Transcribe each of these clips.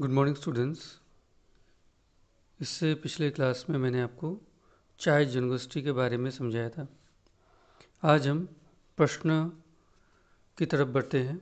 good morning students इससे पिछले class में मैंने आपको चाय जनगोष्ठी के बारे में समझाया था आज हम प्रश्न की तरफ बढ़ते हैं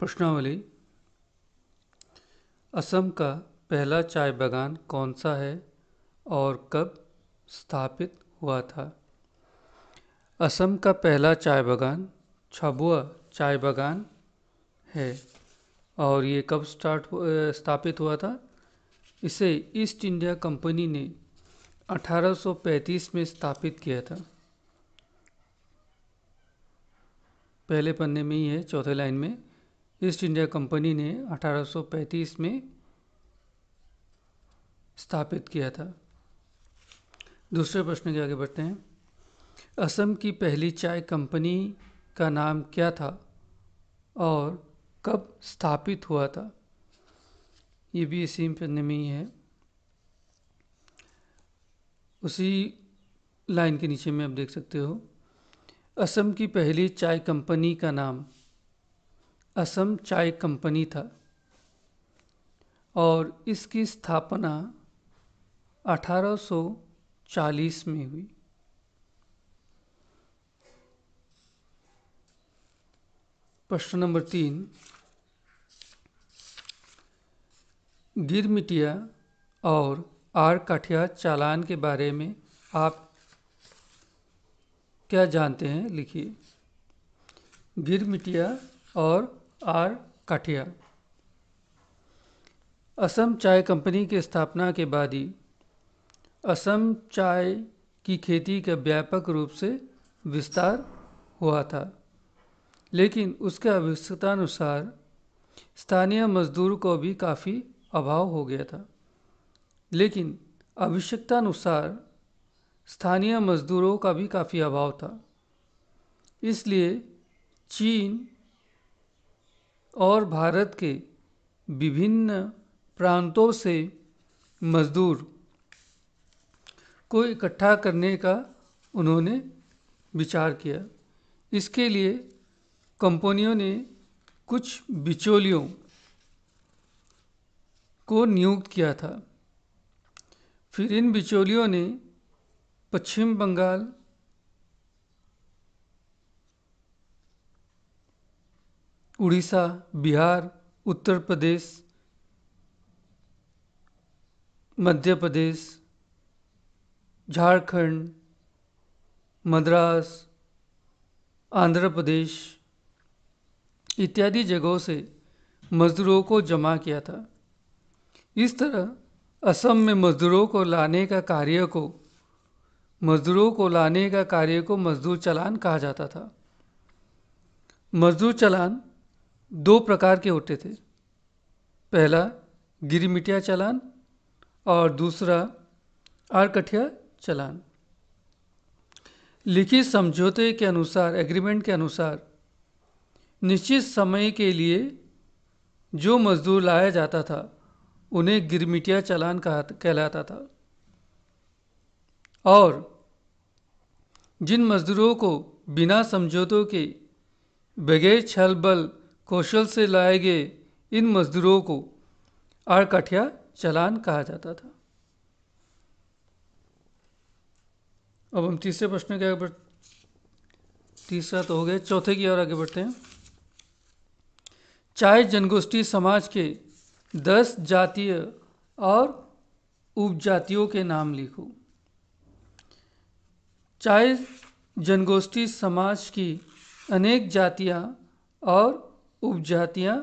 प्रश्नावली असम का पहला चाय बागान कौन सा है और कब स्थापित हुआ था असम का पहला चाय बागान छबुआ चाय बागान है और ये कब स्टार्ट स्थापित हुआ था इसे ईस्ट इंडिया कंपनी ने 1835 में स्थापित किया था पहले पन्ने में ही है चौथे लाइन में ईस्ट इंडिया कंपनी ने 1835 में स्थापित किया था दूसरे प्रश्न के आगे बढ़ते हैं असम की पहली चाय कंपनी का नाम क्या था और कब स्थापित हुआ था ये भी इसी पन्ने में ही है उसी लाइन के नीचे में आप देख सकते हो असम की पहली चाय कंपनी का नाम असम चाय कंपनी था और इसकी स्थापना 1840 में हुई प्रश्न नंबर तीन गिर मिटिया और आर काठिया चालान के बारे में आप क्या जानते हैं लिखिए गिर मिटिया और आर काठिया असम चाय कंपनी की स्थापना के बाद ही असम चाय की खेती का व्यापक रूप से विस्तार हुआ था लेकिन उसके आवश्यकतानुसार स्थानीय मजदूर को भी काफ़ी अभाव हो गया था लेकिन आवश्यकतानुसार स्थानीय मजदूरों का भी काफ़ी अभाव था इसलिए चीन और भारत के विभिन्न प्रांतों से मजदूर को इकट्ठा करने का उन्होंने विचार किया इसके लिए कंपनियों ने कुछ बिचौलियों को नियुक्त किया था फिर इन बिचौलियों ने पश्चिम बंगाल उड़ीसा बिहार उत्तर प्रदेश मध्य प्रदेश झारखंड मद्रास आंध्र प्रदेश इत्यादि जगहों से मजदूरों को जमा किया था इस तरह असम में मजदूरों को लाने का कार्य को मजदूरों को लाने का कार्य को मजदूर चलान कहा जाता था मजदूर चलान दो प्रकार के होते थे पहला गिरिमिटिया चलान और दूसरा आरकठिया चलान लिखित समझौते के अनुसार एग्रीमेंट के अनुसार निश्चित समय के लिए जो मज़दूर लाया जाता था उन्हें गिरमिटिया चलान कहा कहलाता था और जिन मज़दूरों को बिना समझौतों के बगैर छल बल कौशल से लाए गए इन मज़दूरों को आड़कठिया चलान कहा जाता था अब हम तीसरे प्रश्न के आगे बढ़ तीसरा तो हो गया चौथे की ओर आगे बढ़ते हैं चाहे जनगोष्ठी समाज के दस जातीय और उपजातियों के नाम लिखो चाहे जनगोष्ठी समाज की अनेक जातियां और उपजातियां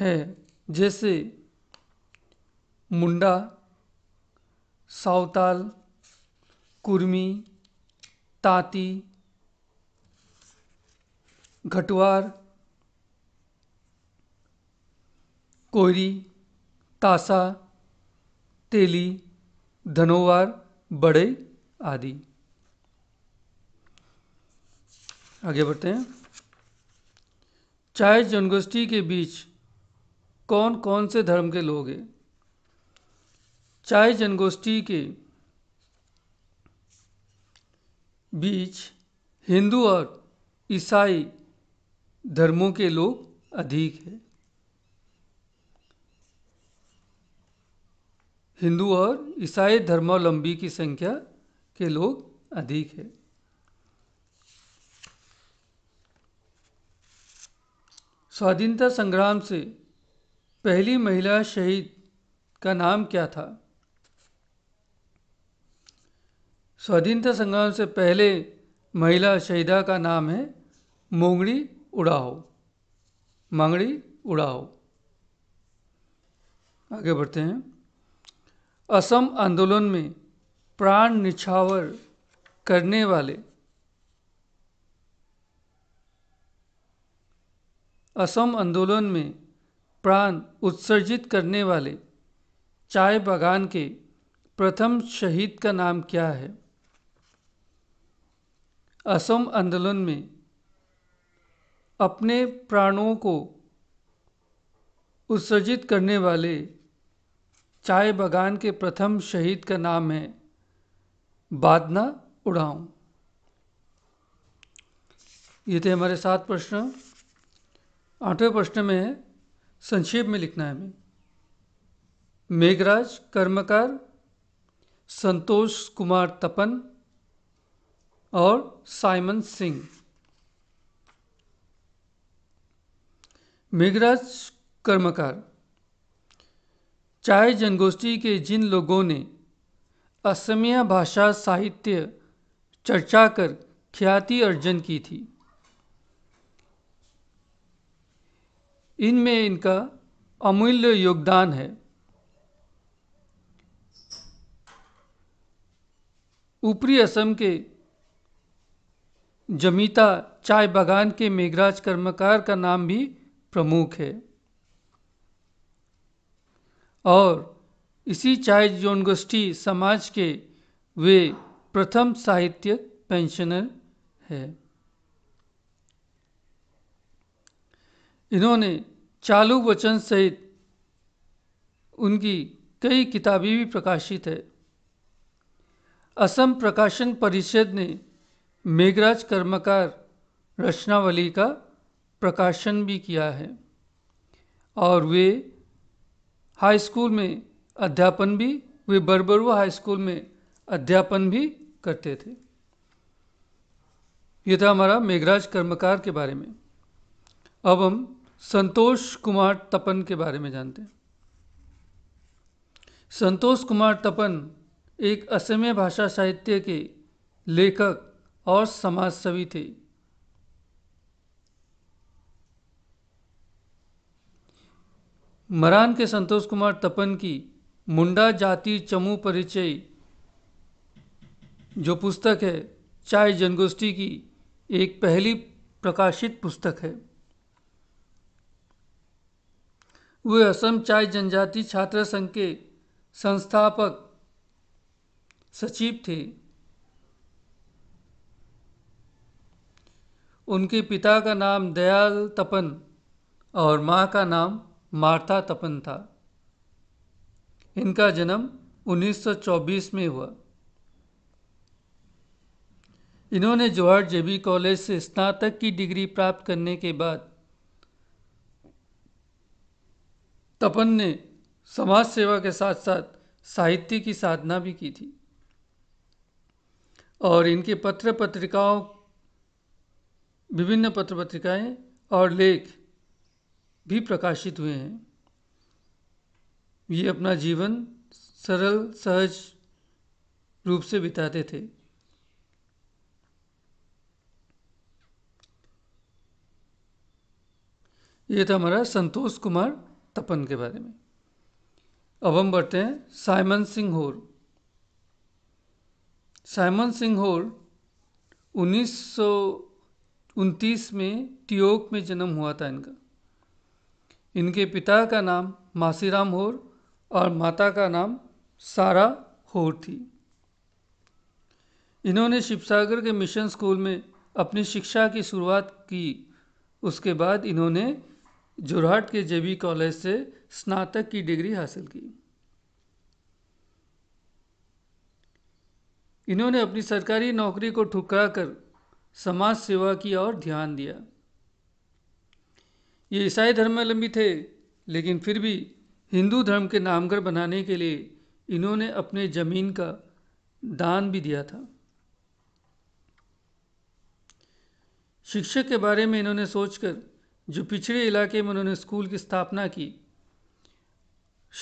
है जैसे मुंडा सावताल कुर्मी ताती घटवार कोयरी तासा तेली धनोवार बड़े आदि आगे बढ़ते हैं चाय जनगोष्ठी के बीच कौन कौन से धर्म के लोग हैं चाय जनगोष्ठी के बीच हिंदू और ईसाई धर्मों के लोग अधिक हैं हिंदू और ईसाई धर्मावलंबी की संख्या के लोग अधिक है स्वाधीनता संग्राम से पहली महिला शहीद का नाम क्या था स्वाधीनता संग्राम से पहले महिला शहीदा का नाम है मोंगड़ी उड़ाओ मांगड़ी उड़ाओ आगे बढ़ते हैं असम आंदोलन में प्राण निछावर करने वाले असम आंदोलन में प्राण उत्सर्जित करने वाले चाय बागान के प्रथम शहीद का नाम क्या है असम आंदोलन में अपने प्राणों को उत्सर्जित करने वाले चाय बागान के प्रथम शहीद का नाम है बादना उड़ाऊं ये थे हमारे सात प्रश्न आठवें प्रश्न में है संक्षेप में लिखना है हमें मेघराज कर्मकार संतोष कुमार तपन और साइमन सिंह मेघराज कर्मकार चाय जनगोष्ठी के जिन लोगों ने असमिया भाषा साहित्य चर्चा कर ख्याति अर्जन की थी इनमें इनका अमूल्य योगदान है ऊपरी असम के जमीता चाय बागान के मेघराज कर्मकार का नाम भी प्रमुख है और इसी चाय जोनगोष्ठी समाज के वे प्रथम साहित्य पेंशनर हैं इन्होंने चालू वचन सहित उनकी कई किताबें भी प्रकाशित है असम प्रकाशन परिषद ने मेघराज कर्मकार रचनावली का प्रकाशन भी किया है और वे हाई स्कूल में अध्यापन भी वे बरबरुआ हाई स्कूल में अध्यापन भी करते थे यह था हमारा मेघराज कर्मकार के बारे में अब हम संतोष कुमार तपन के बारे में जानते हैं संतोष कुमार तपन एक असमीय भाषा साहित्य के लेखक और समाजसेवी थे मरान के संतोष कुमार तपन की मुंडा जाति चमू परिचय जो पुस्तक है चाय जनगोष्ठी की एक पहली प्रकाशित पुस्तक है वे असम चाय जनजाति छात्र संघ के संस्थापक सचिव थे उनके पिता का नाम दयाल तपन और माँ का नाम मार्था तपन था इनका जन्म 1924 में हुआ इन्होंने जोहर जेबी कॉलेज से स्नातक की डिग्री प्राप्त करने के बाद तपन ने समाज सेवा के साथ साथ साहित्य की साधना भी की थी और इनके पत्र पत्रिकाओं विभिन्न पत्र पत्रिकाएं और लेख भी प्रकाशित हुए हैं ये अपना जीवन सरल सहज रूप से बिताते थे ये था हमारा संतोष कुमार तपन के बारे में अब हम बढ़ते हैं साइमन सिंह होर साइमन सिंह होर उन्नीस में टियोक में जन्म हुआ था इनका इनके पिता का नाम मासीराम होर और माता का नाम सारा होर थी इन्होंने शिवसागर के मिशन स्कूल में अपनी शिक्षा की शुरुआत की उसके बाद इन्होंने जोरहाट के जेबी कॉलेज से स्नातक की डिग्री हासिल की इन्होंने अपनी सरकारी नौकरी को ठुकरा कर समाज सेवा की ओर ध्यान दिया ये ईसाई धर्मावलंबी थे लेकिन फिर भी हिंदू धर्म के नामगर बनाने के लिए इन्होंने अपने जमीन का दान भी दिया था शिक्षक के बारे में इन्होंने सोचकर जो पिछड़े इलाके में उन्होंने स्कूल की स्थापना की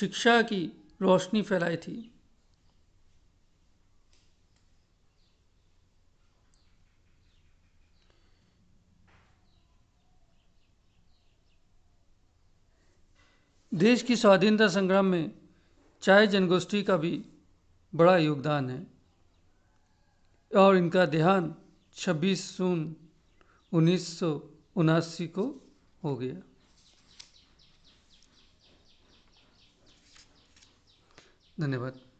शिक्षा की रोशनी फैलाई थी देश की स्वाधीनता संग्राम में चाय जनगोष्ठी का भी बड़ा योगदान है और इनका देहांत 26 जून उन्नीस को हो गया धन्यवाद